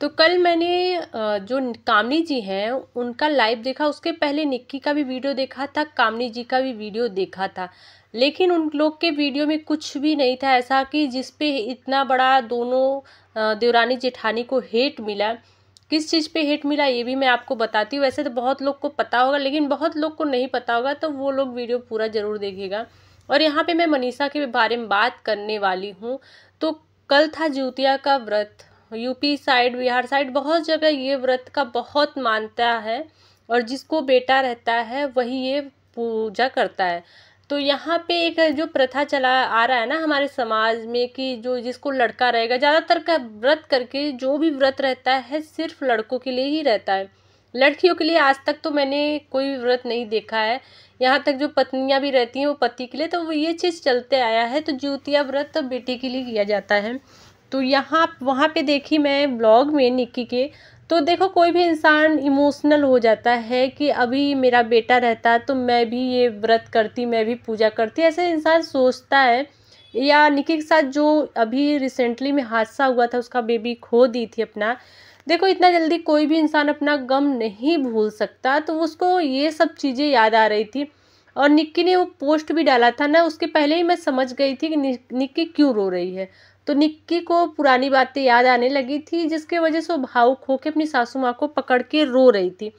तो कल मैंने जो कामनी जी हैं उनका लाइव देखा उसके पहले निक्की का भी वीडियो देखा था कामनी जी का भी वीडियो देखा था लेकिन उन लोग के वीडियो में कुछ भी नहीं था ऐसा कि जिस पे इतना बड़ा दोनों देवरानी जेठानी को हेट मिला किस चीज़ पे हेट मिला ये भी मैं आपको बताती हूँ वैसे तो बहुत लोग को पता होगा लेकिन बहुत लोग को नहीं पता होगा तो वो लोग वीडियो पूरा ज़रूर देखेगा और यहाँ पर मैं मनीषा के बारे में बात करने वाली हूँ तो कल था जूतिया का व्रत यूपी साइड बिहार साइड बहुत जगह ये व्रत का बहुत मानता है और जिसको बेटा रहता है वही ये पूजा करता है तो यहाँ पे एक जो प्रथा चला आ रहा है ना हमारे समाज में कि जो जिसको लड़का रहेगा ज़्यादातर का व्रत करके जो भी व्रत रहता है सिर्फ लड़कों के लिए ही रहता है लड़कियों के लिए आज तक तो मैंने कोई व्रत नहीं देखा है यहाँ तक जो पत्नियाँ भी रहती हैं वो पति के लिए तो वो ये चीज़ चलते आया है तो ज्योतिया व्रत तो बेटी के लिए किया जाता है तो यहाँ वहाँ पे देखी मैं ब्लॉग में निक्की के तो देखो कोई भी इंसान इमोशनल हो जाता है कि अभी मेरा बेटा रहता तो मैं भी ये व्रत करती मैं भी पूजा करती ऐसे इंसान सोचता है या निकी के साथ जो अभी रिसेंटली में हादसा हुआ था उसका बेबी खो दी थी अपना देखो इतना जल्दी कोई भी इंसान अपना गम नहीं भूल सकता तो उसको ये सब चीज़ें याद आ रही थी और निक्की ने वो पोस्ट भी डाला था ना उसके पहले ही मैं समझ गई थी कि निक्की क्यों रो रही है तो निक्की को पुरानी बातें याद आने लगी थी जिसके वजह से वो भावुक होकर अपनी सासू माँ को पकड़ के रो रही थी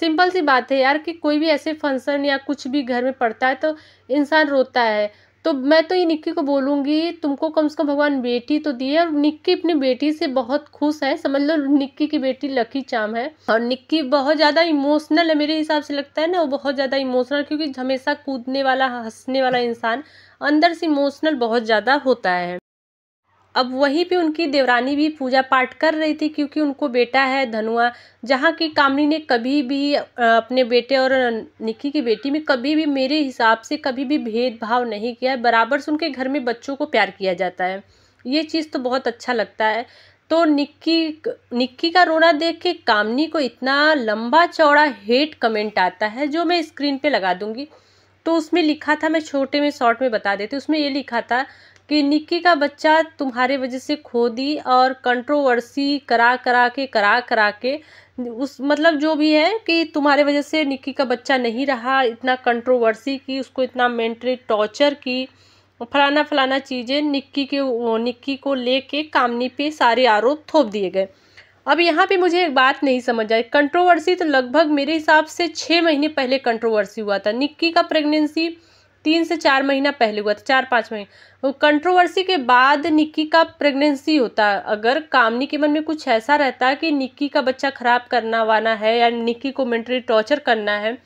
सिंपल सी बात है यार कि कोई भी ऐसे फंक्शन या कुछ भी घर में पड़ता है तो इंसान रोता है तो मैं तो ये निक्की को बोलूँगी तुमको कम से कम भगवान बेटी तो दी है और निक्की अपनी बेटी से बहुत खुश है समझ लो निक्की की बेटी लकी चाम है और निक्की बहुत ज़्यादा इमोशनल है मेरे हिसाब से लगता है ना वो बहुत ज़्यादा इमोशनल क्योंकि हमेशा कूदने वाला हंसने वाला इंसान अंदर से इमोशनल बहुत ज़्यादा होता है अब वहीं पे उनकी देवरानी भी पूजा पाठ कर रही थी क्योंकि उनको बेटा है धनुआ जहाँ की कामनी ने कभी भी अपने बेटे और निक्की की बेटी में कभी भी मेरे हिसाब से कभी भी भेदभाव नहीं किया है बराबर से उनके घर में बच्चों को प्यार किया जाता है ये चीज़ तो बहुत अच्छा लगता है तो निक्की निक्की का रोना देख के कामनी को इतना लंबा चौड़ा हेट कमेंट आता है जो मैं स्क्रीन पर लगा दूंगी तो उसमें लिखा था मैं छोटे में शॉर्ट में बता देती उसमें ये लिखा था कि निक्की का बच्चा तुम्हारे वजह से खो दी और कंट्रोवर्सी करा करा के करा करा के उस मतलब जो भी है कि तुम्हारे वजह से निक्की का बच्चा नहीं रहा इतना कंट्रोवर्सी की उसको इतना मेंटली टॉर्चर की फलाना फलाना चीज़ें निक्की के निक्की को लेके कामनी पे सारे आरोप थोप दिए गए अब यहाँ पे मुझे एक बात नहीं समझ आई कंट्रोवर्सी तो लगभग मेरे हिसाब से छः महीने पहले कंट्रोवर्सी हुआ था निक्की का प्रेगनेंसी तीन से चार महीना पहले हुआ था चार पाँच महीने कंट्रोवर्सी के बाद निक्की का प्रेगनेंसी होता है अगर कामनी के मन में कुछ ऐसा रहता है कि निक्की का बच्चा ख़राब करना वाना है या निक्की को मेंटली टॉर्चर करना है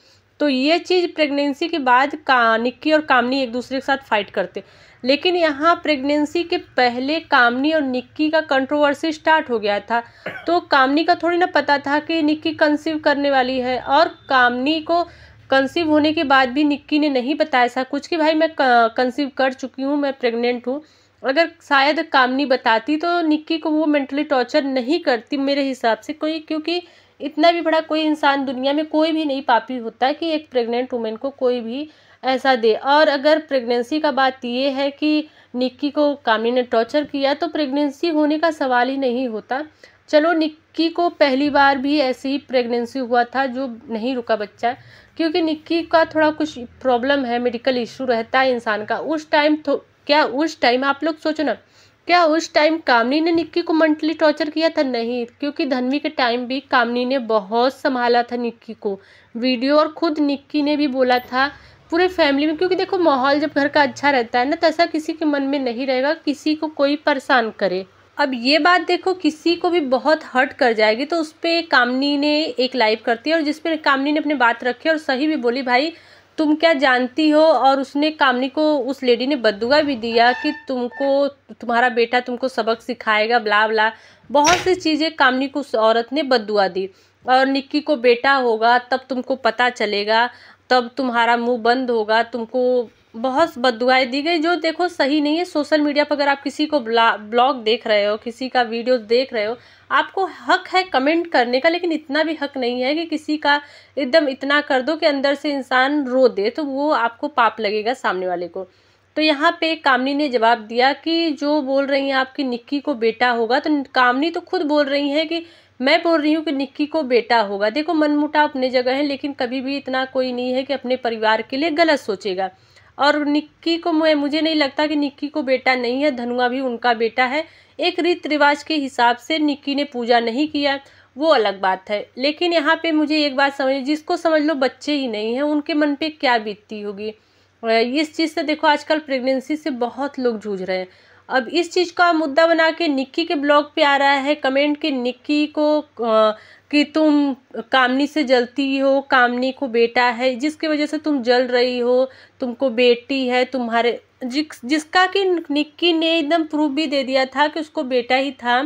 तो ये चीज़ प्रेगनेंसी के बाद का निक्की और कामनी एक दूसरे के साथ फाइट करते लेकिन यहाँ प्रेगनेंसी के पहले कामनी और निक्की का कंट्रोवर्सी स्टार्ट हो गया था तो कामनी का थोड़ी ना पता था कि निक्की कंसीव करने वाली है और कामनी को कंसीव होने के बाद भी निक्की ने नहीं बताया था कुछ कि भाई मैं कंसीव कर चुकी हूँ मैं प्रेग्नेंट हूँ अगर शायद कामनी बताती तो निक्की को वो मेंटली टॉर्चर नहीं करती मेरे हिसाब से कोई क्योंकि इतना भी बड़ा कोई इंसान दुनिया में कोई भी नहीं पापी होता कि एक प्रेग्नेंट वुमेन को कोई भी ऐसा दे और अगर प्रेगनेंसी का बात ये है कि निक्की को कामनी ने टॉर्चर किया तो प्रेगनेंसी होने का सवाल ही नहीं होता चलो निक्की को पहली बार भी ऐसी ही प्रेगनेंसी हुआ था जो नहीं रुका बच्चा क्योंकि निक्की का थोड़ा कुछ प्रॉब्लम है मेडिकल इशू रहता है इंसान का उस टाइम क्या उस टाइम आप लोग सोचो ना क्या उस टाइम कामनी ने निक्की को मेंटली टॉर्चर किया था नहीं क्योंकि धनवी के टाइम भी कामनी ने बहुत संभाला था निक्की को वीडियो और खुद निक्की ने भी बोला था पूरे फैमिली में क्योंकि देखो माहौल जब घर का अच्छा रहता है ना तो ऐसा किसी के मन में नहीं रहेगा किसी को कोई परेशान करे अब ये बात देखो किसी को भी बहुत हर्ट कर जाएगी तो उस पर कामनी ने एक लाइव करती है और जिस पर कामनी ने अपनी बात रखी और सही भी बोली भाई तुम क्या जानती हो और उसने कामनी को उस लेडी ने बदुआ भी दिया कि तुमको तुम्हारा बेटा तुमको सबक सिखाएगा ब्ला ब्ला बहुत सी चीज़ें कामनी को उस औरत ने बदुआ दी और निक्की को बेटा होगा तब तुमको पता चलेगा तब तुम्हारा मुंह बंद होगा तुमको बहुत बदुआएँ दी गई जो देखो सही नहीं है सोशल मीडिया पर अगर आप किसी को ब्लॉग देख रहे हो किसी का वीडियो देख रहे हो आपको हक है कमेंट करने का लेकिन इतना भी हक नहीं है कि किसी का एकदम इतना कर दो कि अंदर से इंसान रो दे तो वो आपको पाप लगेगा सामने वाले को तो यहाँ पे कामनी ने जवाब दिया कि जो बोल रही हैं आपकी निक्की को बेटा होगा तो कामनी तो खुद बोल रही हैं कि मैं बोल रही हूँ कि निक्की को बेटा होगा देखो मनमुटा अपने जगह है लेकिन कभी भी इतना कोई नहीं है कि अपने परिवार के लिए गलत सोचेगा और निक्की को मैं मुझे नहीं लगता कि निक्की को बेटा नहीं है धनुआ भी उनका बेटा है एक रीत रिवाज के हिसाब से निक्की ने पूजा नहीं किया वो अलग बात है लेकिन यहाँ पे मुझे एक बात समझ जिसको समझ लो बच्चे ही नहीं हैं उनके मन पे क्या बीतती होगी इस चीज़ से देखो आजकल प्रेगनेंसी से बहुत लोग जूझ रहे हैं अब इस चीज़ का मुद्दा बना के निक्की के ब्लॉग पे आ रहा है कमेंट कि निक्की को आ, कि तुम कामनी से जलती हो कामनी को बेटा है जिसकी वजह से तुम जल रही हो तुमको बेटी है तुम्हारे जिस जिसका कि निक्की ने एकदम प्रूफ भी दे दिया था कि उसको बेटा ही था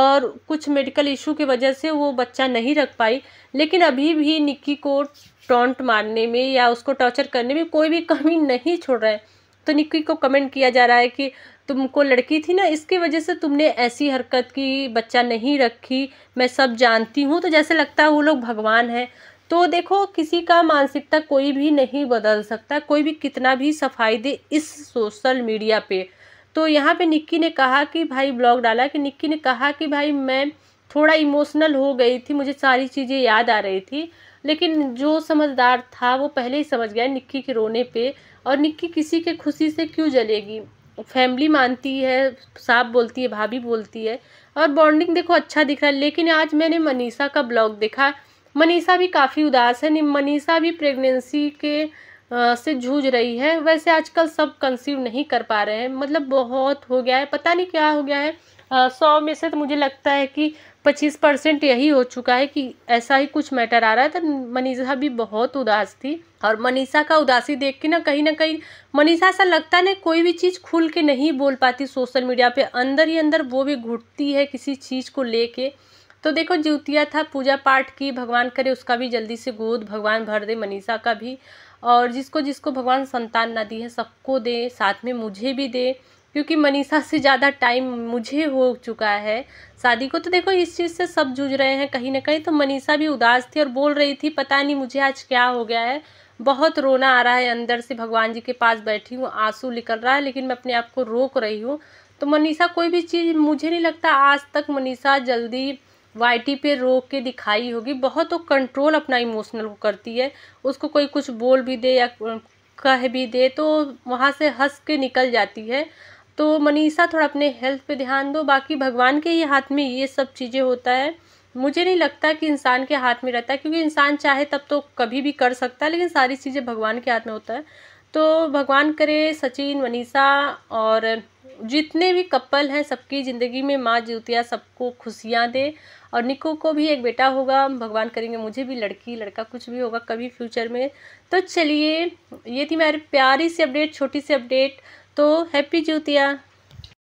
और कुछ मेडिकल इशू की वजह से वो बच्चा नहीं रख पाई लेकिन अभी भी निक्की को टॉन्ट मारने में या उसको टॉर्चर करने में कोई भी कमी नहीं छोड़ रहा है तो निक्की को कमेंट किया जा रहा है कि तुमको लड़की थी ना इसकी वजह से तुमने ऐसी हरकत की बच्चा नहीं रखी मैं सब जानती हूँ तो जैसे लगता है वो लोग भगवान हैं तो देखो किसी का मानसिकता कोई भी नहीं बदल सकता कोई भी कितना भी सफाई दे इस सोशल मीडिया पे तो यहाँ पे निक्की ने कहा कि भाई ब्लॉग डाला कि निक्की ने कहा कि भाई मैं थोड़ा इमोशनल हो गई थी मुझे सारी चीज़ें याद आ रही थी लेकिन जो समझदार था वो पहले ही समझ गया निक्की के रोने पे और निक्की किसी के खुशी से क्यों जलेगी फैमिली मानती है साफ बोलती है भाभी बोलती है और बॉन्डिंग देखो अच्छा दिख रहा है लेकिन आज मैंने मनीषा का ब्लॉग देखा मनीषा भी काफ़ी उदास है मनीषा भी प्रेगनेंसी के से जूझ रही है वैसे आजकल सब कंसीव नहीं कर पा रहे हैं मतलब बहुत हो गया है पता नहीं क्या हो गया है सौ में से तो मुझे लगता है कि पच्चीस परसेंट यही हो चुका है कि ऐसा ही कुछ मैटर आ रहा है तो मनीषा भी बहुत उदास थी और मनीषा का उदासी देख के ना कहीं ना कहीं मनीषा ऐसा लगता है कोई भी चीज़ खुल के नहीं बोल पाती सोशल मीडिया पे अंदर ही अंदर वो भी घुटती है किसी चीज़ को लेके तो देखो ज्योतिया था पूजा पाठ की भगवान करे उसका भी जल्दी से गोद भगवान भर दे मनीषा का भी और जिसको जिसको भगवान संतान ना दी है सबको दे साथ में मुझे भी दे क्योंकि मनीषा से ज़्यादा टाइम मुझे हो चुका है शादी को तो देखो इस चीज़ से सब जूझ रहे हैं कहीं ना कहीं तो मनीषा भी उदास थी और बोल रही थी पता नहीं मुझे आज क्या हो गया है बहुत रोना आ रहा है अंदर से भगवान जी के पास बैठी हूँ आंसू निकल रहा है लेकिन मैं अपने आप को रोक रही हूँ तो मनीषा कोई भी चीज़ मुझे नहीं लगता आज तक मनीषा जल्दी वाई पे रोक के दिखाई होगी बहुत वो तो कंट्रोल अपना इमोशनल को करती है उसको कोई कुछ बोल भी दे या कह भी दे तो वहाँ से हंस के निकल जाती है तो मनीषा थोड़ा अपने हेल्थ पे ध्यान दो बाकी भगवान के ही हाथ में ये सब चीज़ें होता है मुझे नहीं लगता कि इंसान के हाथ में रहता है क्योंकि इंसान चाहे तब तो कभी भी कर सकता है लेकिन सारी चीज़ें भगवान के हाथ में होता है तो भगवान करे सचिन मनीषा और जितने भी कपल हैं सबकी ज़िंदगी में माँ ज्योतिया सबको खुशियाँ दे और निको को भी एक बेटा होगा भगवान करेंगे मुझे भी लड़की लड़का कुछ भी होगा कभी फ्यूचर में तो चलिए ये थी मेरी प्यारी सी अपडेट छोटी सी अपडेट तो हैप्पी ज्योतिया